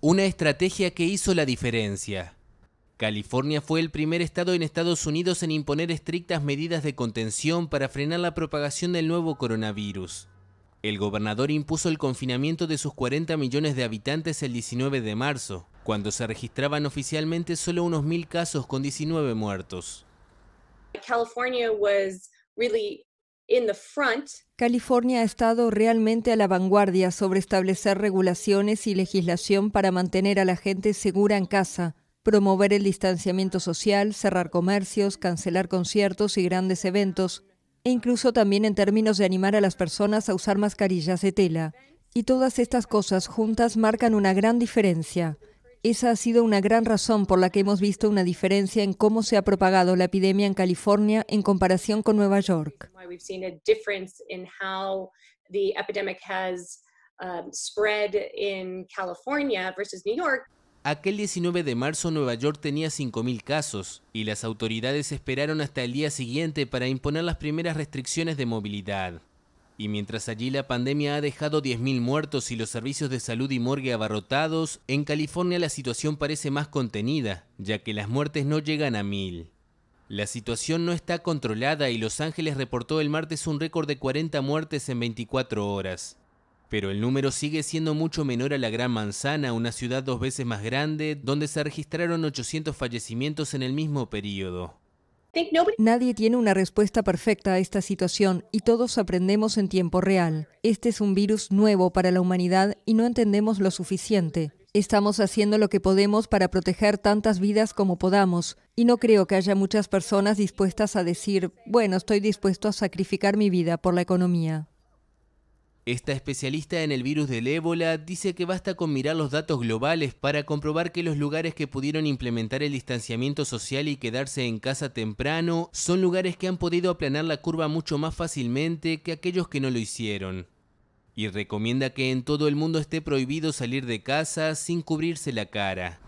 Una estrategia que hizo la diferencia. California fue el primer estado en Estados Unidos en imponer estrictas medidas de contención para frenar la propagación del nuevo coronavirus. El gobernador impuso el confinamiento de sus 40 millones de habitantes el 19 de marzo, cuando se registraban oficialmente solo unos mil casos con 19 muertos. California was California ha estado realmente a la vanguardia sobre establecer regulaciones y legislación para mantener a la gente segura en casa, promover el distanciamiento social, cerrar comercios, cancelar conciertos y grandes eventos, e incluso también en términos de animar a las personas a usar mascarillas de tela. Y todas estas cosas juntas marcan una gran diferencia esa ha sido una gran razón por la que hemos visto una diferencia en cómo se ha propagado la epidemia en California en comparación con Nueva York. Aquel 19 de marzo Nueva York tenía 5.000 casos y las autoridades esperaron hasta el día siguiente para imponer las primeras restricciones de movilidad. Y mientras allí la pandemia ha dejado 10.000 muertos y los servicios de salud y morgue abarrotados, en California la situación parece más contenida, ya que las muertes no llegan a 1.000. La situación no está controlada y Los Ángeles reportó el martes un récord de 40 muertes en 24 horas. Pero el número sigue siendo mucho menor a la Gran Manzana, una ciudad dos veces más grande, donde se registraron 800 fallecimientos en el mismo periodo. Nadie tiene una respuesta perfecta a esta situación y todos aprendemos en tiempo real. Este es un virus nuevo para la humanidad y no entendemos lo suficiente. Estamos haciendo lo que podemos para proteger tantas vidas como podamos, y no creo que haya muchas personas dispuestas a decir, bueno, estoy dispuesto a sacrificar mi vida por la economía. Esta especialista en el virus del ébola dice que basta con mirar los datos globales para comprobar que los lugares que pudieron implementar el distanciamiento social y quedarse en casa temprano son lugares que han podido aplanar la curva mucho más fácilmente que aquellos que no lo hicieron. Y recomienda que en todo el mundo esté prohibido salir de casa sin cubrirse la cara.